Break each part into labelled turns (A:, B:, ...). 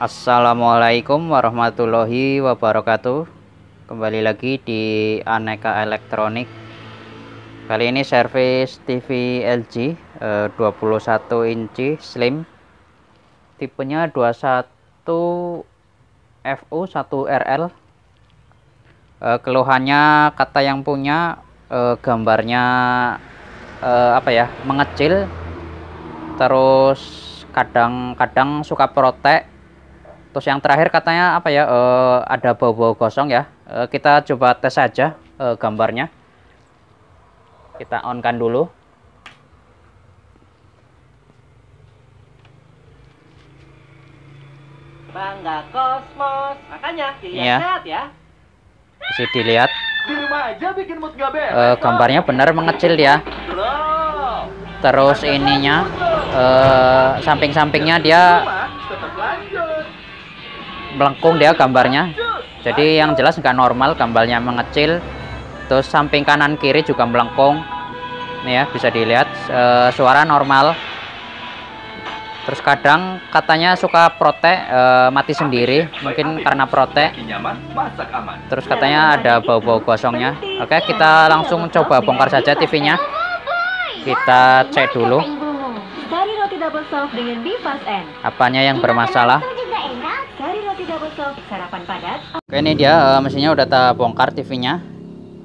A: Assalamualaikum warahmatullahi wabarakatuh Kembali lagi di Aneka Elektronik Kali ini servis TV LG 21 inci slim Tipenya 21 FU1RL eh, Keluhannya kata yang punya eh, gambarnya eh, apa ya mengecil Terus kadang-kadang suka protek Terus yang terakhir katanya apa ya? Uh, ada bau-bau kosong ya. Uh, kita coba tes saja uh, eh, gambarnya. Kita onkan dulu. Bangga kosmos. Makanya dilihat iya. ya. Bisa dilihat. Di rumah aja bikin mood gak uh, gambarnya benar mengecil ya. Terus ininya uh, samping-sampingnya dia melengkung dia gambarnya jadi yang jelas nggak normal gambarnya mengecil terus samping kanan kiri juga melengkung nih ya bisa dilihat e, suara normal terus kadang katanya suka protek e, mati sendiri mungkin karena protek terus katanya ada bau-bau gosongnya oke kita langsung coba bongkar saja TV nya kita cek dulu apanya yang bermasalah sarapan padat. Oke ini dia eh, mesinnya udah tak bongkar TV-nya.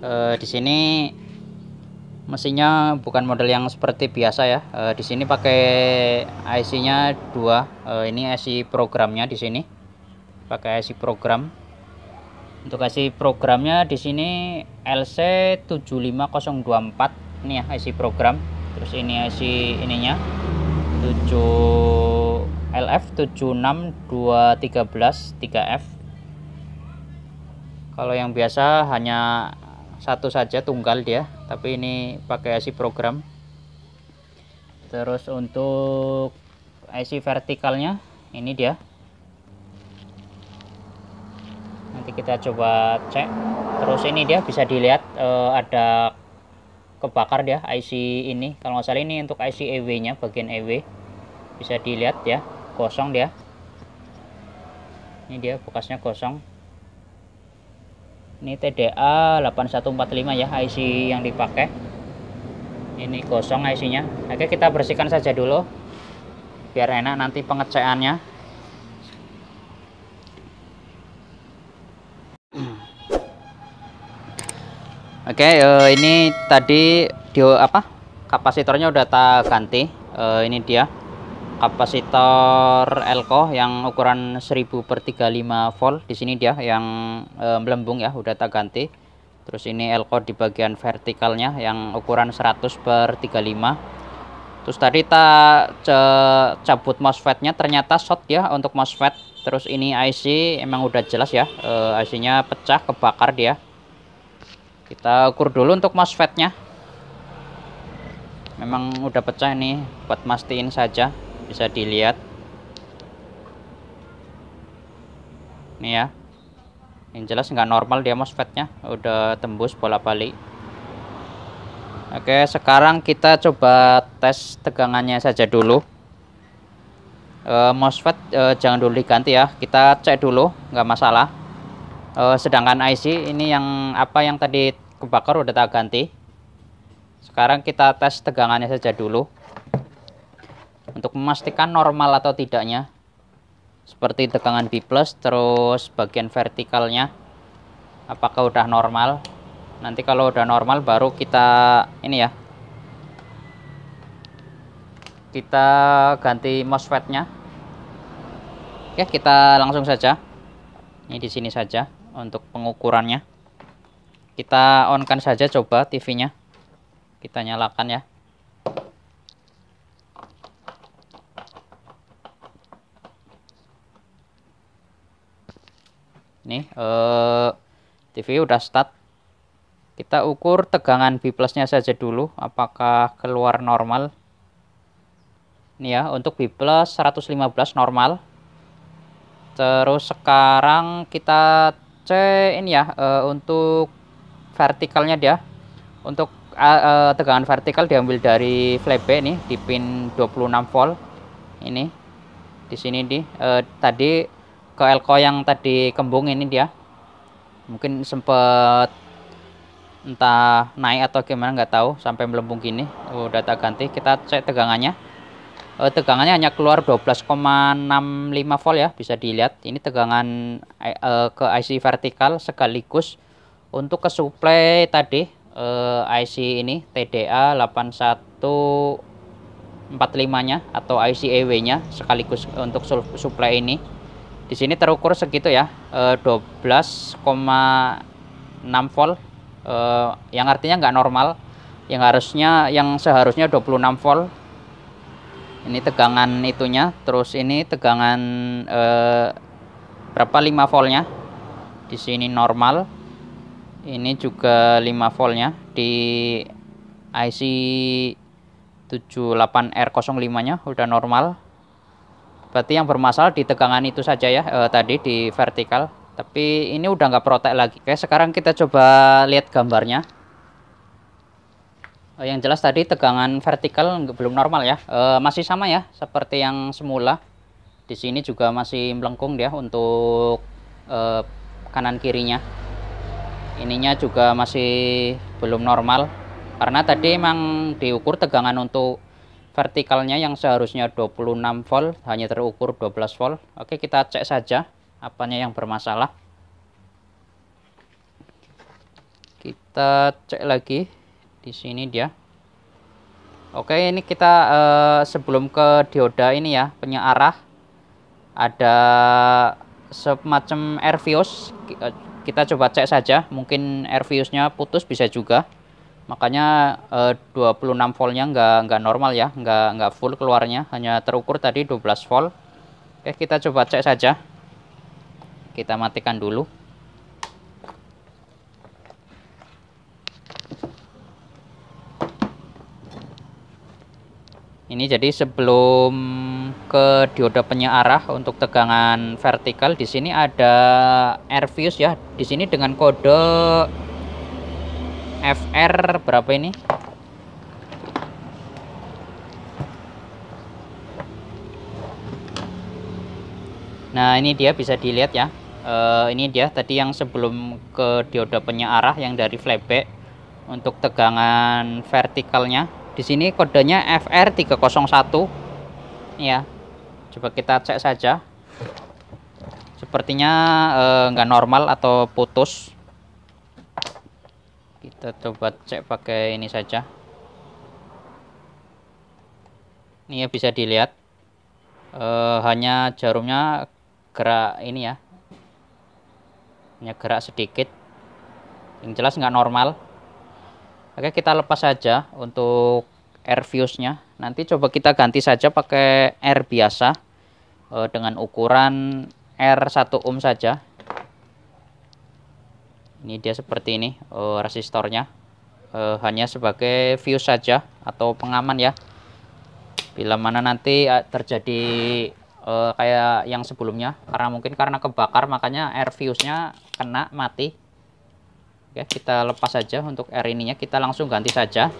A: Uh, eh, di sini mesinnya bukan model yang seperti biasa ya. Uh, di sini pakai IC-nya dua. Uh, ini IC programnya di sini. Pakai IC program. Untuk IC programnya di sini LC75024 ini ya IC program. Terus ini IC ininya 7 LF 762133 f kalau yang biasa hanya satu saja tunggal dia tapi ini pakai IC program terus untuk IC vertikalnya ini dia nanti kita coba cek terus ini dia bisa dilihat eh, ada kebakar dia IC ini kalau nggak salah ini untuk IC EW nya bagian EW bisa dilihat ya kosong dia ini dia bekasnya kosong ini TDA 8145 ya IC yang dipakai ini kosong IC nya oke kita bersihkan saja dulu biar enak nanti pengecekannya oke eh, ini tadi dia apa kapasitornya udah tak ganti eh, ini dia kapasitor elko yang ukuran 1000 per 35 volt di sini dia yang e, melembung ya udah tak ganti terus ini elko di bagian vertikalnya yang ukuran 100 per 35 terus tadi tak cabut MOSFETnya ternyata short ya untuk MOSFET terus ini IC emang udah jelas ya e, IC nya pecah kebakar dia kita ukur dulu untuk MOSFETnya memang udah pecah ini buat mastiin saja bisa dilihat ini ya yang jelas nggak normal dia MOSFETnya udah tembus bola-balik Oke sekarang kita coba tes tegangannya saja dulu e, MOSFET e, jangan dulu diganti ya kita cek dulu nggak masalah e, sedangkan IC ini yang apa yang tadi kebakar udah tak ganti sekarang kita tes tegangannya saja dulu untuk memastikan normal atau tidaknya, seperti tegangan B+, terus bagian vertikalnya, apakah udah normal. Nanti kalau udah normal baru kita, ini ya, kita ganti mosfetnya. Oke, kita langsung saja. Ini di sini saja untuk pengukurannya. Kita onkan saja coba TV-nya. Kita nyalakan ya. nih eh, TV udah start kita ukur tegangan B plusnya saja dulu apakah keluar normal ini ya untuk B plus 115 normal terus sekarang kita cek ini ya e, untuk vertikalnya dia untuk e, tegangan vertikal diambil dari flap nih di pin 26 volt ini di sini di e, tadi ke elko yang tadi kembung ini dia mungkin sempet entah naik atau gimana nggak tahu sampai melembung gini udah oh, tak ganti kita cek tegangannya e, tegangannya hanya keluar 12,65 volt ya bisa dilihat ini tegangan e, ke IC vertikal sekaligus untuk ke suplai tadi eh, e, IC ini TDA 8145 nya atau IC EW nya sekaligus untuk suplai ini di sini terukur segitu ya 12,6 eh, volt eh, yang artinya nggak normal yang harusnya yang seharusnya 26 volt ini tegangan itunya terus ini tegangan eh, berapa 5 voltnya di sini normal ini juga 5 voltnya di IC 78R05 nya udah normal Berarti yang bermasalah di tegangan itu saja ya eh, tadi di vertikal. Tapi ini udah nggak protek lagi. Oke, sekarang kita coba lihat gambarnya. Eh, yang jelas tadi tegangan vertikal belum normal ya. Eh, masih sama ya seperti yang semula. Di sini juga masih melengkung dia untuk eh, kanan kirinya. Ininya juga masih belum normal karena tadi emang diukur tegangan untuk vertikalnya yang seharusnya 26 volt hanya terukur 12 volt oke kita cek saja apanya yang bermasalah kita cek lagi di sini dia oke ini kita eh, sebelum ke dioda ini ya penyearah ada semacam air fuse eh, kita coba cek saja mungkin air fuse nya putus bisa juga makanya eh, 26 voltnya nggak nggak normal ya nggak nggak full keluarnya hanya terukur tadi 12 volt oke kita coba cek saja kita matikan dulu ini jadi sebelum ke dioda penyearah untuk tegangan vertikal di sini ada air fuse ya di sini dengan kode FR berapa ini nah ini dia bisa dilihat ya uh, ini dia tadi yang sebelum ke dioda penyearah yang dari flyback untuk tegangan vertikalnya di sini kodenya FR301 ya coba kita cek saja sepertinya eh, nggak normal atau putus kita coba cek pakai ini saja ini ya bisa dilihat e, hanya jarumnya gerak ini ya hanya gerak sedikit yang jelas nggak normal oke kita lepas saja untuk air fuse nya nanti coba kita ganti saja pakai air biasa e, dengan ukuran R1 ohm saja ini dia seperti ini uh, resistornya uh, hanya sebagai fuse saja atau pengaman ya bila mana nanti eh, terjadi uh, kayak yang sebelumnya karena mungkin karena kebakar makanya air fuse nya kena mati oke kita lepas saja untuk air ininya kita langsung ganti saja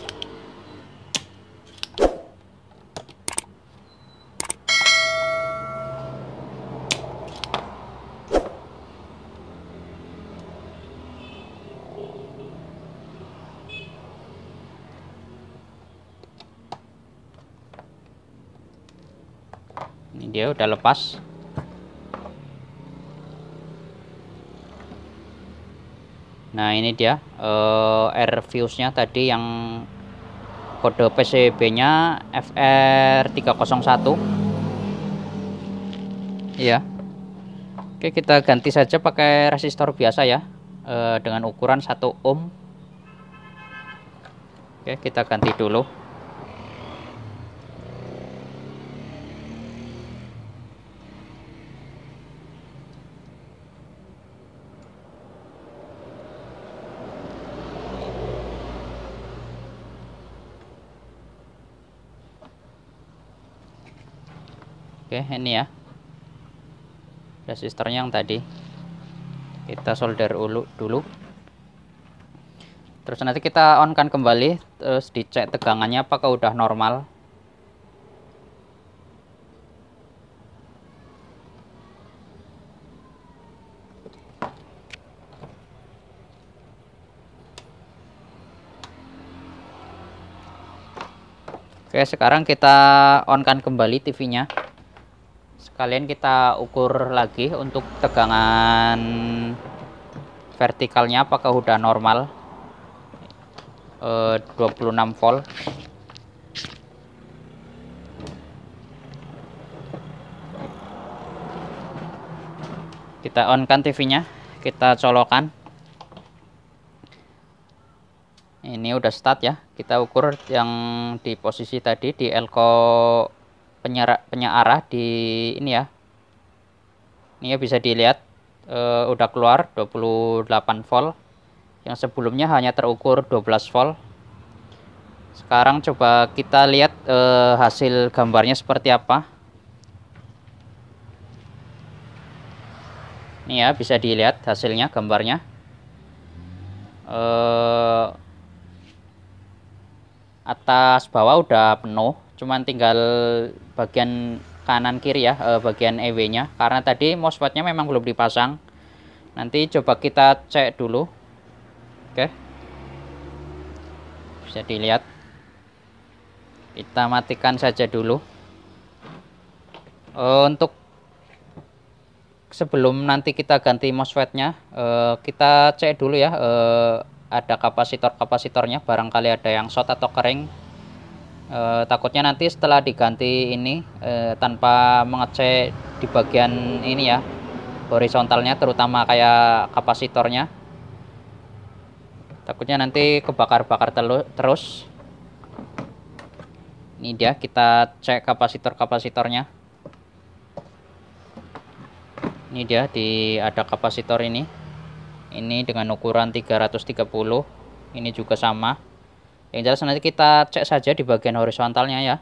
A: udah lepas nah ini dia uh, air fuse nya tadi yang kode PCB nya FR301 iya Oke kita ganti saja pakai resistor biasa ya uh, dengan ukuran 1 ohm Oke kita ganti dulu oke ini ya resistornya yang tadi kita solder dulu dulu terus nanti kita onkan kembali terus dicek tegangannya apakah udah normal Oke, sekarang kita onkan kembali TV-nya kalian kita ukur lagi untuk tegangan vertikalnya apakah udah normal e, eh, 26 volt kita on kan TV-nya kita colokan ini udah start ya kita ukur yang di posisi tadi di elko penyara, penyarah di ini ya ini ya bisa dilihat e, udah keluar 28 volt yang sebelumnya hanya terukur 12 volt sekarang coba kita lihat e, hasil gambarnya seperti apa ini ya bisa dilihat hasilnya gambarnya e, atas bawah udah penuh cuman tinggal bagian kanan kiri ya eh, bagian EW nya karena tadi MOSFET nya memang belum dipasang nanti coba kita cek dulu oke bisa dilihat kita matikan saja dulu eh, untuk sebelum nanti kita ganti MOSFET nya eh, kita cek dulu ya ada kapasitor-kapasitornya barangkali ada yang short atau kering e, takutnya nanti setelah diganti ini e, tanpa mengecek di bagian ini ya horizontalnya terutama kayak kapasitornya takutnya nanti kebakar-bakar terus ini dia kita cek kapasitor-kapasitornya ini dia di ada kapasitor ini ini dengan ukuran 330 ini juga sama yang jelas nanti kita cek saja di bagian horizontalnya ya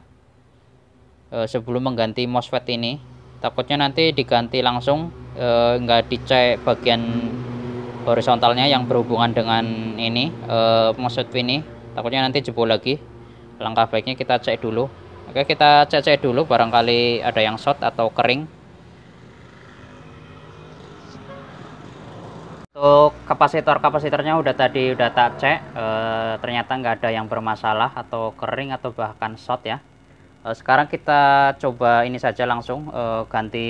A: eh, sebelum mengganti MOSFET ini takutnya nanti diganti langsung enggak eh, nggak dicek bagian horizontalnya yang berhubungan dengan ini eh, MOSFET ini takutnya nanti jebol lagi langkah baiknya kita cek dulu oke kita cek-cek dulu barangkali ada yang short atau kering Untuk kapasitor-kapasitornya udah tadi udah tak cek, e, ternyata nggak ada yang bermasalah atau kering atau bahkan short ya. E, sekarang kita coba ini saja langsung e, ganti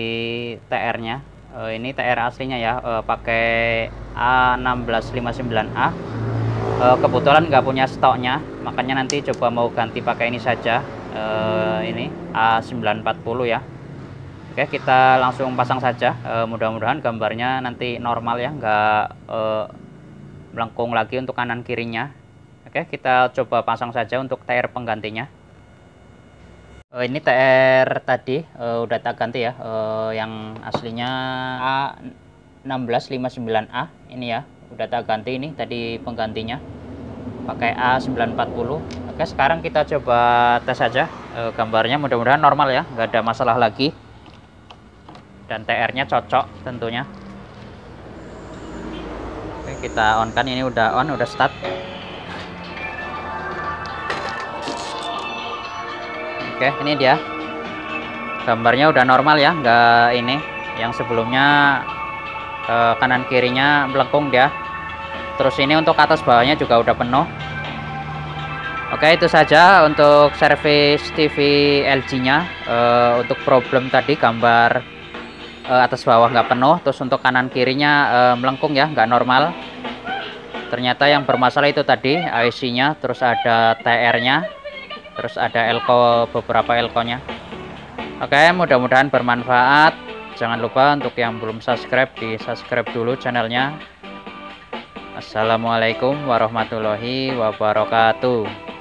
A: TR-nya. E, ini TR aslinya ya, e, pakai A1659A. E, kebetulan nggak punya stoknya, makanya nanti coba mau ganti pakai ini saja. E, ini A940 ya. Oke, kita langsung pasang saja. E, Mudah-mudahan gambarnya nanti normal ya, nggak e, melengkung lagi untuk kanan kirinya. Oke, kita coba pasang saja untuk TR penggantinya. E, ini TR tadi e, udah tak ganti ya, e, yang aslinya A1659A ini ya, udah tak ganti ini tadi penggantinya pakai A940. Oke, sekarang kita coba tes saja e, gambarnya. Mudah-mudahan normal ya, nggak ada masalah lagi dan TR-nya cocok tentunya. Oke, kita on kan ini udah on, udah start. Oke, ini dia. Gambarnya udah normal ya, enggak ini yang sebelumnya ke eh, kanan kirinya melengkung dia. Terus ini untuk atas bawahnya juga udah penuh. Oke itu saja untuk servis TV LG nya uh, eh, untuk problem tadi gambar uh, atas bawah nggak penuh terus untuk kanan kirinya uh, melengkung ya nggak normal ternyata yang bermasalah itu tadi IC e nya terus ada TR nya terus ada elko beberapa elko nya oke mudah-mudahan bermanfaat jangan lupa untuk yang belum subscribe di subscribe dulu channelnya Assalamualaikum warahmatullahi wabarakatuh